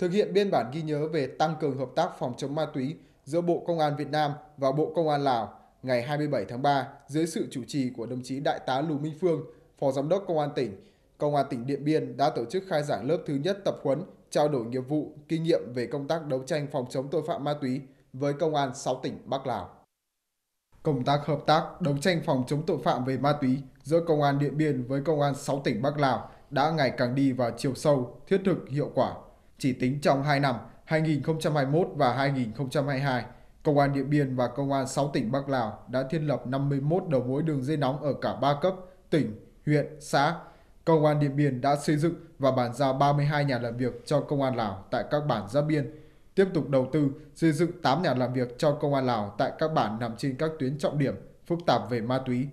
thực hiện biên bản ghi nhớ về tăng cường hợp tác phòng chống ma túy giữa Bộ Công an Việt Nam và Bộ Công an Lào ngày 27 tháng 3 dưới sự chủ trì của đồng chí Đại tá Lù Minh Phương, Phó Giám đốc Công an tỉnh, Công an tỉnh Điện Biên đã tổ chức khai giảng lớp thứ nhất tập huấn trao đổi nghiệp vụ, kinh nghiệm về công tác đấu tranh phòng chống tội phạm ma túy với Công an 6 tỉnh Bắc Lào. Công tác hợp tác đấu tranh phòng chống tội phạm về ma túy giữa Công an Điện Biên với Công an 6 tỉnh Bắc Lào đã ngày càng đi vào chiều sâu, thiết thực, hiệu quả chỉ tính trong 2 năm 2021 và 2022, Công an Điện Biên và Công an 6 tỉnh Bắc Lào đã thiết lập 51 đầu mối đường dây nóng ở cả 3 cấp, tỉnh, huyện, xã. Công an Điện Biên đã xây dựng và bàn giao 32 nhà làm việc cho Công an Lào tại các bản giáp biên, tiếp tục đầu tư xây dựng 8 nhà làm việc cho Công an Lào tại các bản nằm trên các tuyến trọng điểm phức tạp về ma túy,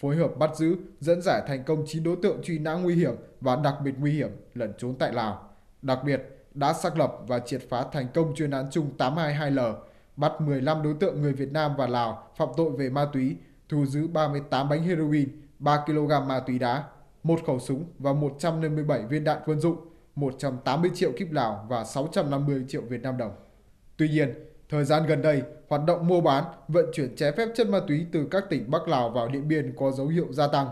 phối hợp bắt giữ, dẫn giải thành công 9 đối tượng truy nã nguy hiểm và đặc biệt nguy hiểm lẩn trốn tại Lào. Đặc biệt, đã xác lập và triệt phá thành công chuyên án chung 822L, bắt 15 đối tượng người Việt Nam và Lào phạm tội về ma túy, thu giữ 38 bánh heroin, 3 kg ma túy đá, một khẩu súng và 157 viên đạn quân dụng, 180 triệu kíp Lào và 650 triệu Việt Nam đồng. Tuy nhiên, thời gian gần đây, hoạt động mua bán, vận chuyển trái phép chất ma túy từ các tỉnh Bắc Lào vào Điện Biên có dấu hiệu gia tăng.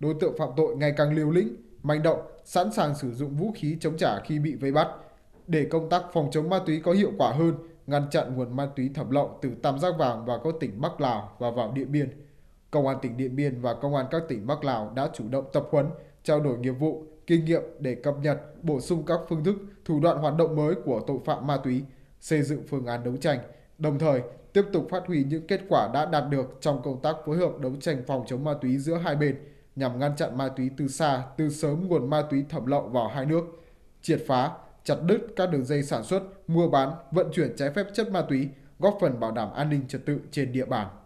Đối tượng phạm tội ngày càng liều lĩnh, manh động, sẵn sàng sử dụng vũ khí chống trả khi bị vây bắt, để công tác phòng chống ma túy có hiệu quả hơn, ngăn chặn nguồn ma túy thẩm lậu từ Tam Giác Vàng và các tỉnh Bắc Lào và vào Điện Biên. Công an tỉnh Điện Biên và Công an các tỉnh Bắc Lào đã chủ động tập huấn, trao đổi nghiệp vụ, kinh nghiệm để cập nhật, bổ sung các phương thức, thủ đoạn hoạt động mới của tội phạm ma túy, xây dựng phương án đấu tranh, đồng thời tiếp tục phát huy những kết quả đã đạt được trong công tác phối hợp đấu tranh phòng chống ma túy giữa hai bên nhằm ngăn chặn ma túy từ xa, từ sớm nguồn ma túy thẩm lậu vào hai nước, triệt phá, chặt đứt các đường dây sản xuất, mua bán, vận chuyển trái phép chất ma túy, góp phần bảo đảm an ninh trật tự trên địa bàn.